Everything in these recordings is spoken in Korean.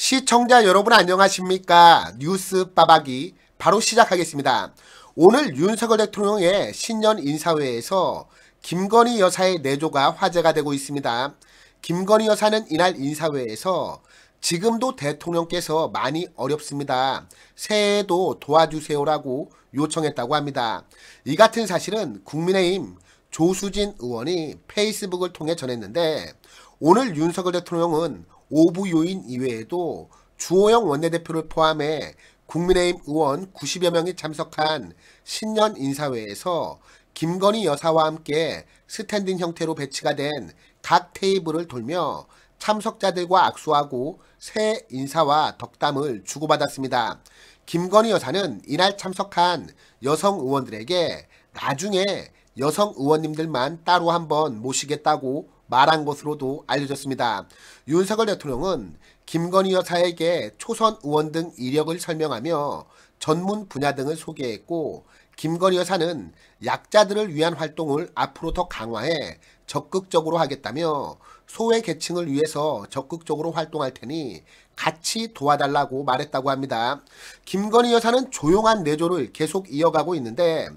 시청자 여러분 안녕하십니까 뉴스 빠박이 바로 시작하겠습니다. 오늘 윤석열 대통령의 신년 인사회에서 김건희 여사의 내조가 화제가 되고 있습니다. 김건희 여사는 이날 인사회에서 지금도 대통령께서 많이 어렵습니다. 새해에도 도와주세요라고 요청했다고 합니다. 이 같은 사실은 국민의힘 조수진 의원이 페이스북을 통해 전했는데 오늘 윤석열 대통령은 오부 요인 이외에도 주호영 원내대표를 포함해 국민의힘 의원 90여 명이 참석한 신년 인사회에서 김건희 여사와 함께 스탠딩 형태로 배치가 된 각 테이블을 돌며 참석자들과 악수하고 새 인사와 덕담을 주고받았습니다. 김건희 여사는 이날 참석한 여성 의원들에게 나중에 여성 의원님들만 따로 한번 모시겠다고 말한 것으로도 알려졌습니다. 윤석열 대통령은 김건희 여사에게 초선 의원 등 이력을 설명하며 전문 분야 등을 소개했고 김건희 여사는 약자들을 위한 활동을 앞으로 더 강화해 적극적으로 하겠다며 소외 계층을 위해서 적극적으로 활동할 테니 같이 도와달라고 말했다고 합니다. 김건희 여사는 조용한 내조를 계속 이어가고 있는데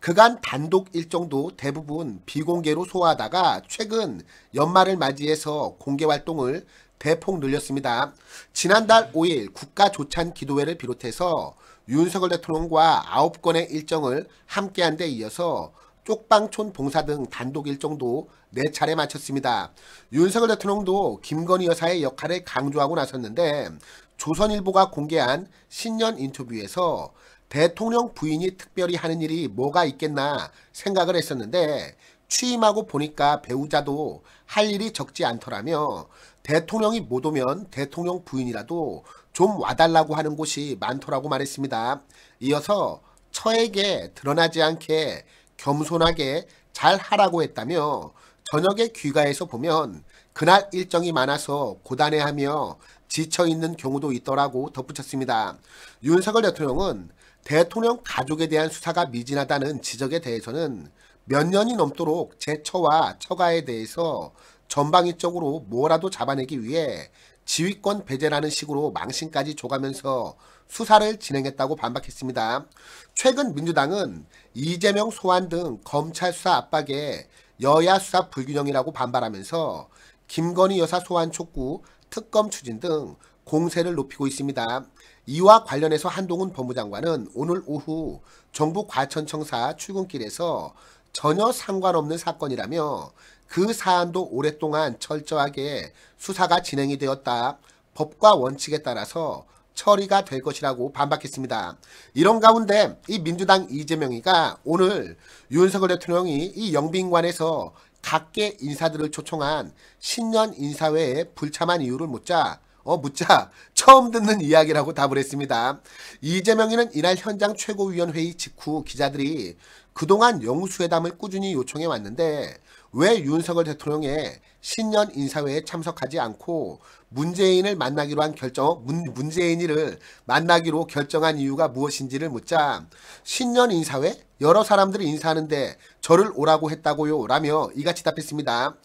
그간 단독 일정도 대부분 비공개로 소화하다가 최근 연말을 맞이해서 공개 활동을 대폭 늘렸습니다. 지난달 5일 국가조찬 기도회를 비롯해서 윤석열 대통령과 9건의 일정을 함께한 데 이어서 쪽방촌 봉사 등 단독 일정도 4차례 마쳤습니다. 윤석열 대통령도 김건희 여사의 역할을 강조하고 나섰는데 조선일보가 공개한 신년 인터뷰에서 대통령 부인이 특별히 하는 일이 뭐가 있겠나 생각을 했었는데 취임하고 보니까 배우자도 할 일이 적지 않더라며 대통령이 못 오면 대통령 부인이라도 좀 와달라고 하는 곳이 많더라고 말했습니다. 이어서 처에게 드러나지 않게 겸손하게 잘 하라고 했다며 저녁에 귀가해서 보면 그날 일정이 많아서 고단해하며 지쳐있는 경우도 있더라고 덧붙였습니다. 윤석열 대통령은 대통령 가족에 대한 수사가 미진하다는 지적에 대해서는 몇 년이 넘도록 제처와 처가에 대해서 전방위적으로 뭐라도 잡아내기 위해 지휘권 배제라는 식으로 망신까지 줘가면서 수사를 진행했다고 반박했습니다. 최근 민주당은 이재명 소환 등 검찰 수사 압박에 여야 수사 불균형이라고 반발하면서 김건희 여사 소환 촉구, 특검 추진 등 공세를 높이고 있습니다. 이와 관련해서 한동훈 법무장관은 오늘 오후 정부 과천청사 출근길에서 전혀 상관없는 사건이라며 그 사안도 오랫동안 철저하게 수사가 진행이 되었다. 법과 원칙에 따라서 처리가 될 것이라고 반박했습니다. 이런 가운데 이 민주당 이재명이가 오늘 윤석열 대통령이 이 영빈관에서 각계 인사들을 초청한 신년 인사회에 불참한 이유를 묻자 어, 묻자 처음 듣는 이야기라고 답을 했습니다. 이재명이는 이날 현장 최고위원회의 직후 기자들이 그동안 영수회담을 꾸준히 요청해 왔는데 왜 윤석열 대통령의 신년 인사회에 참석하지 않고 문재인을 만나기로 한 결정, 문, 문재인이를 만나기로 결정한 이유가 무엇인지를 묻자 신년 인사회? 여러 사람들이 인사하는데 저를 오라고 했다고요 라며 이같이 답했습니다.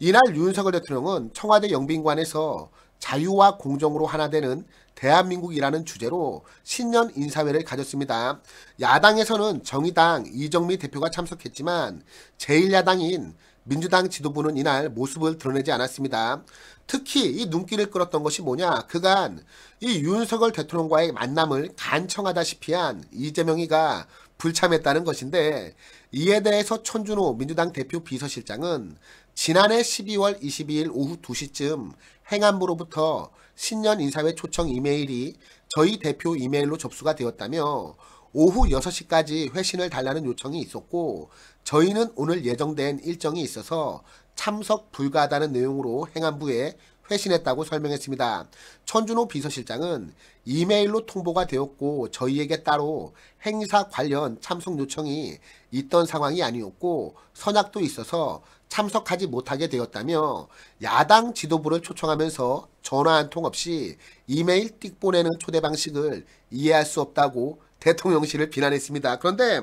이날 윤석열 대통령은 청와대 영빈관에서 자유와 공정으로 하나 되는 대한민국이라는 주제로 신년 인사회를 가졌습니다. 야당에서는 정의당 이정미 대표가 참석했지만 제1야당인 민주당 지도부는 이날 모습을 드러내지 않았습니다. 특히 이 눈길을 끌었던 것이 뭐냐 그간 이 윤석열 대통령과의 만남을 간청하다시피 한 이재명이가 불참했다는 것인데 이에 대해서 천준호 민주당 대표 비서실장은 지난해 12월 22일 오후 2시쯤 행안부로부터 신년 인사회 초청 이메일이 저희 대표 이메일로 접수가 되었다며 오후 6시까지 회신을 달라는 요청이 있었고 저희는 오늘 예정된 일정이 있어서 참석 불가하다는 내용으로 행안부에 회신했다고 설명했습니다. 천준호 비서실장은 이메일로 통보가 되었고 저희에게 따로 행사 관련 참석 요청이 있던 상황이 아니었고 선약도 있어서 참석하지 못하게 되었다며 야당 지도부를 초청하면서 전화 한 통 없이 이메일 띡 보내는 초대 방식을 이해할 수 없다고 대통령실을 비난했습니다. 그런데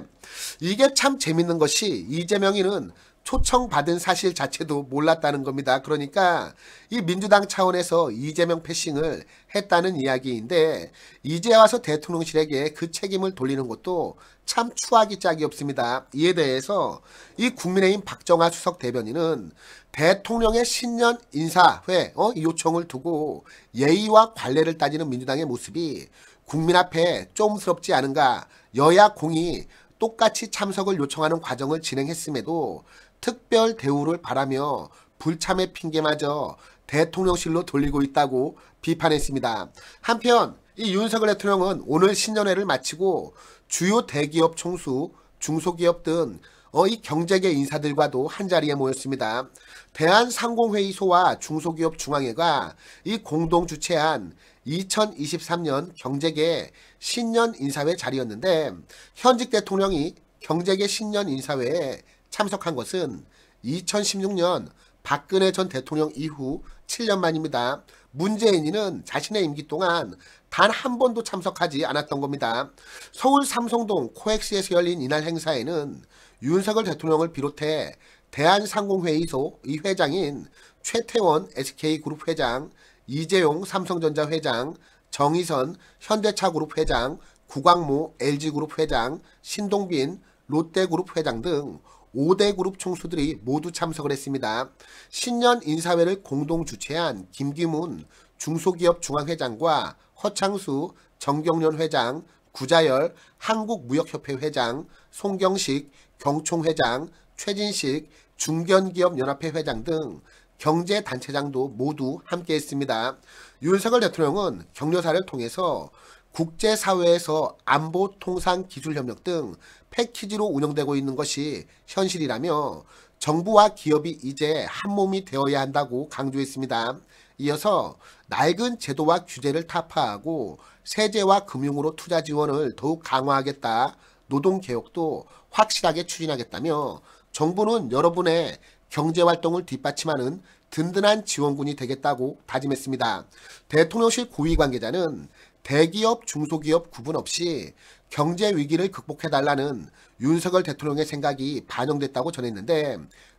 이게 참 재밌는 것이 이재명이는 초청받은 사실 자체도 몰랐다는 겁니다. 그러니까 이 민주당 차원에서 이재명 패싱을 했다는 이야기인데 이제 와서 대통령실에게 그 책임을 돌리는 것도 참 추하기 짝이 없습니다. 이에 대해서 이 국민의힘 박정하 수석 대변인은 대통령의 신년 인사회 어? 요청을 두고 예의와 관례를 따지는 민주당의 모습이 국민 앞에 좀스럽지 않은가 여야 공이 똑같이 참석을 요청하는 과정을 진행했음에도 특별 대우를 바라며 불참의 핑계마저 대통령실로 돌리고 있다고 비판했습니다. 한편 이 윤석열 대통령은 오늘 신년회를 마치고 주요 대기업 총수, 중소기업 등 어이 경제계 인사들과도 한자리에 모였습니다. 대한상공회의소와 중소기업 중앙회가 이 공동 주최한 2023년 경제계 신년 인사회 자리였는데 현직 대통령이 경제계 신년 인사회에 참석한 것은 2016년 박근혜 전 대통령 이후 7년 만입니다. 문재인이는 자신의 임기 동안 단 한 번도 참석하지 않았던 겁니다. 서울 삼성동 코엑스에서 열린 이날 행사에는 윤석열 대통령을 비롯해 대한상공회의소 이 회장인 최태원 SK그룹 회장, 이재용 삼성전자 회장, 정의선 현대차그룹 회장, 구광모 LG그룹 회장, 신동빈 롯데그룹 회장 등 5대 그룹 총수들이 모두 참석을 했습니다. 신년 인사회를 공동 주최한 김기문 중소기업중앙회장과 허창수 정경련 회장, 구자열 한국무역협회 회장, 송경식 경총회장, 최진식 중견기업연합회 회장 등 경제단체장도 모두 함께했습니다. 윤석열 대통령은 격려사를 통해서 국제사회에서 안보, 통상, 기술협력 등 패키지로 운영되고 있는 것이 현실이라며 정부와 기업이 이제 한몸이 되어야 한다고 강조했습니다. 이어서 낡은 제도와 규제를 타파하고 세제와 금융으로 투자 지원을 더욱 강화하겠다. 노동개혁도 확실하게 추진하겠다며 정부는 여러분의 경제활동을 뒷받침하는 든든한 지원군이 되겠다고 다짐했습니다. 대통령실 고위 관계자는 대기업, 중소기업 구분 없이 경제 위기를 극복해달라는 윤석열 대통령의 생각이 반영됐다고 전했는데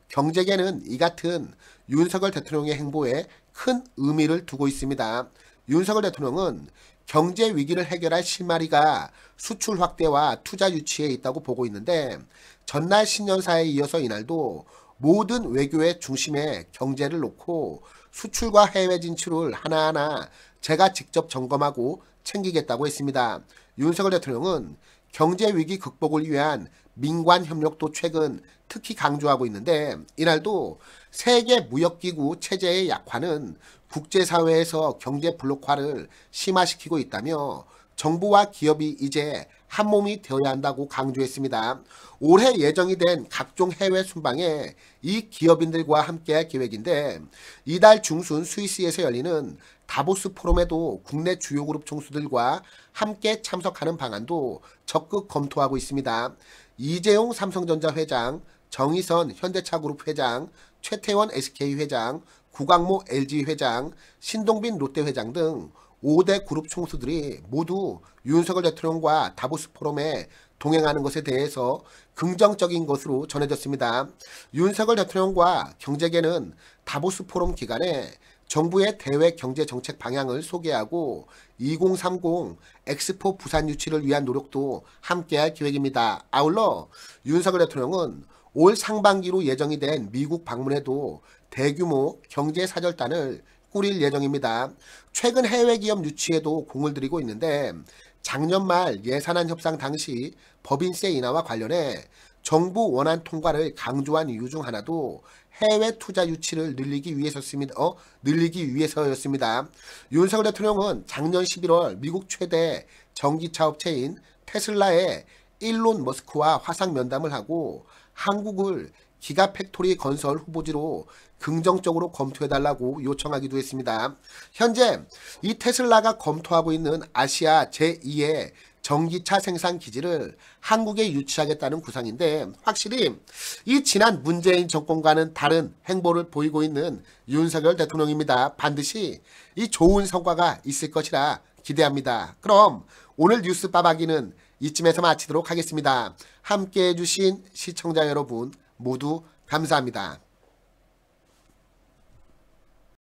경제계는 이 같은 윤석열 대통령의 행보에 큰 의미를 두고 있습니다. 윤석열 대통령은 경제 위기를 해결할 실마리가 수출 확대와 투자 유치에 있다고 보고 있는데 전날 신년사에 이어서 이날도 모든 외교의 중심에 경제를 놓고 수출과 해외 진출을 하나하나 제가 직접 점검하고 챙기겠다고 했습니다. 윤석열 대통령은 경제 위기 극복을 위한 민관 협력도 최근 특히 강조하고 있는데 이날도 세계 무역기구 체제의 약화는 국제사회에서 경제 블록화를 심화시키고 있다며 정부와 기업이 이제 한 몸이 되어야 한다고 강조했습니다. 올해 예정이 된 각종 해외 순방에 이 기업인들과 함께 할 계획인데 이달 중순 스위스에서 열리는 다보스 포럼에도 국내 주요 그룹 총수들과 함께 참석하는 방안도 적극 검토하고 있습니다. 이재용 삼성전자 회장, 정의선 현대차그룹 회장, 최태원 SK 회장, 구광모 LG 회장, 신동빈 롯데 회장 등 5대 그룹 총수들이 모두 윤석열 대통령과 다보스 포럼에 동행하는 것에 대해서 긍정적인 것으로 전해졌습니다. 윤석열 대통령과 경제계는 다보스 포럼 기간에 정부의 대외 경제 정책 방향을 소개하고 2030 엑스포 부산 유치를 위한 노력도 함께할 계획입니다. 아울러 윤석열 대통령은 올 상반기로 예정이 된 미국 방문에도 대규모 경제사절단을 꾸릴 예정입니다. 최근 해외 기업 유치에도 공을 들이고 있는데 작년 말 예산안 협상 당시 법인세 인하와 관련해 정부 원안 통과를 강조한 이유 중 하나도 해외 투자 유치를 늘리기 위해서였습니다. 어? 늘리기 위해서였습니다. 윤석열 대통령은 작년 11월 미국 최대 전기차 업체인 테슬라의 일론 머스크와 화상 면담을 하고 한국을 기가 팩토리 건설 후보지로 긍정적으로 검토해달라고 요청하기도 했습니다. 현재 이 테슬라가 검토하고 있는 아시아 제2의 전기차 생산 기지를 한국에 유치하겠다는 구상인데 확실히 이 지난 문재인 정권과는 다른 행보를 보이고 있는 윤석열 대통령입니다. 반드시 이 좋은 성과가 있을 것이라 기대합니다. 그럼 오늘 뉴스 빠박이는 이쯤에서 마치도록 하겠습니다. 함께해 주신 시청자 여러분 모두 감사합니다.